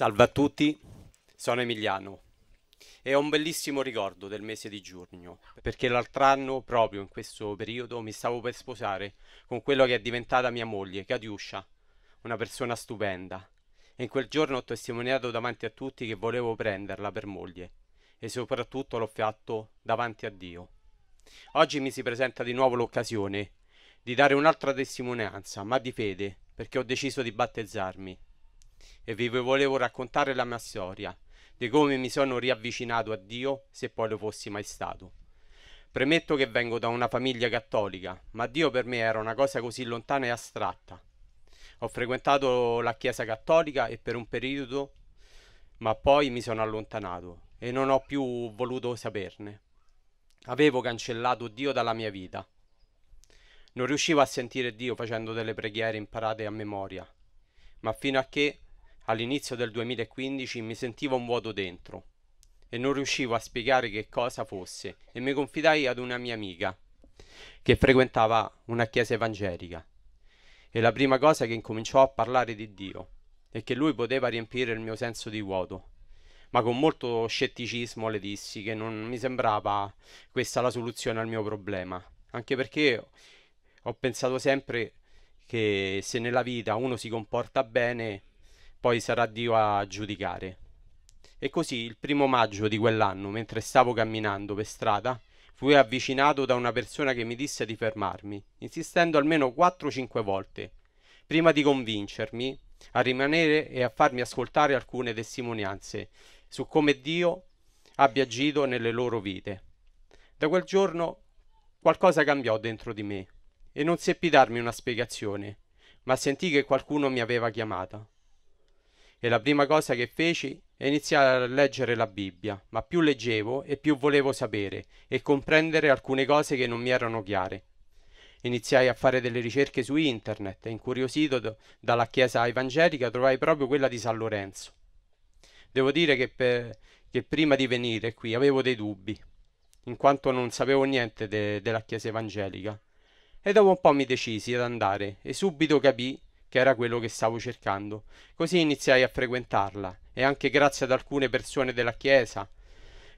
Salve a tutti, sono Emiliano. E ho un bellissimo ricordo del mese di giugno, perché l'altro anno, proprio in questo periodo, mi stavo per sposare con quella che è diventata mia moglie, Katiuscia, una persona stupenda. E in quel giorno ho testimoniato davanti a tutti che volevo prenderla per moglie e soprattutto l'ho fatto davanti a Dio. Oggi mi si presenta di nuovo l'occasione di dare un'altra testimonianza, ma di fede, perché ho deciso di battezzarmi e vi volevo raccontare la mia storia, di come mi sono riavvicinato a Dio se poi lo fossi mai stato. Premetto che vengo da una famiglia cattolica, ma Dio per me era una cosa così lontana e astratta. Ho frequentato la Chiesa cattolica e per un periodo, ma poi mi sono allontanato e non ho più voluto saperne. Avevo cancellato Dio dalla mia vita. Non riuscivo a sentire Dio facendo delle preghiere imparate a memoria, ma fino a che All'inizio del 2015 mi sentivo un vuoto dentro e non riuscivo a spiegare che cosa fosse e mi confidai ad una mia amica che frequentava una chiesa evangelica e la prima cosa che incominciò a parlare di Dio è che lui poteva riempire il mio senso di vuoto. Ma con molto scetticismo le dissi che non mi sembrava questa la soluzione al mio problema, anche perché ho pensato sempre che se nella vita uno si comporta bene poi sarà Dio a giudicare. E così il primo maggio di quell'anno, mentre stavo camminando per strada, fui avvicinato da una persona che mi disse di fermarmi, insistendo almeno 4-5 volte, prima di convincermi a rimanere e a farmi ascoltare alcune testimonianze su come Dio abbia agito nelle loro vite. Da quel giorno qualcosa cambiò dentro di me e non seppi darmi una spiegazione, ma sentì che qualcuno mi aveva chiamata e la prima cosa che feci è iniziare a leggere la Bibbia, ma più leggevo e più volevo sapere e comprendere alcune cose che non mi erano chiare. Iniziai a fare delle ricerche su internet e incuriosito dalla chiesa evangelica trovai proprio quella di San Lorenzo. Devo dire che, per, che prima di venire qui avevo dei dubbi, in quanto non sapevo niente de, della chiesa evangelica. E dopo un po' mi decisi ad andare e subito capii che era quello che stavo cercando. Così iniziai a frequentarla e anche grazie ad alcune persone della chiesa,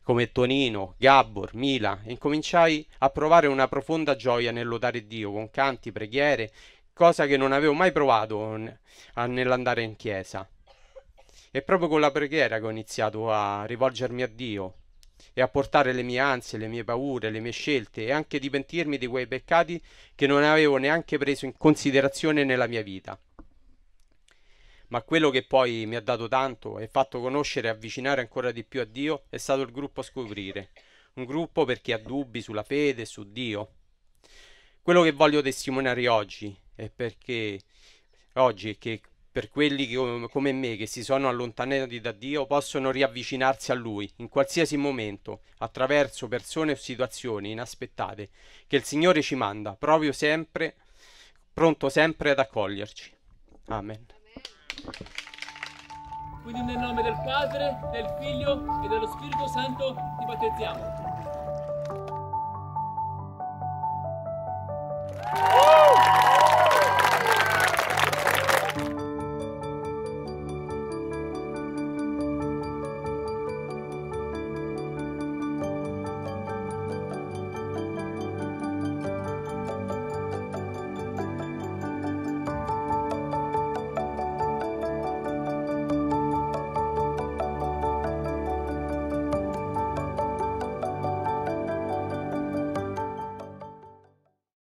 come Tonino, Gabor, Mila, incominciai a provare una profonda gioia nel lodare Dio con canti, preghiere, cosa che non avevo mai provato nell'andare in chiesa. È proprio con la preghiera che ho iniziato a rivolgermi a Dio e a portare le mie ansie, le mie paure, le mie scelte e anche di pentirmi di quei peccati che non avevo neanche preso in considerazione nella mia vita. Ma quello che poi mi ha dato tanto e fatto conoscere e avvicinare ancora di più a Dio è stato il gruppo Scoprire, un gruppo per chi ha dubbi sulla fede e su Dio. Quello che voglio testimoniare oggi è perché oggi è che per quelli che, come me che si sono allontanati da Dio possono riavvicinarsi a Lui in qualsiasi momento, attraverso persone o situazioni inaspettate che il Signore ci manda, proprio sempre, pronto sempre ad accoglierci. Amen. Quindi nel nome del Padre, del Figlio e dello Spirito Santo ti battezziamo.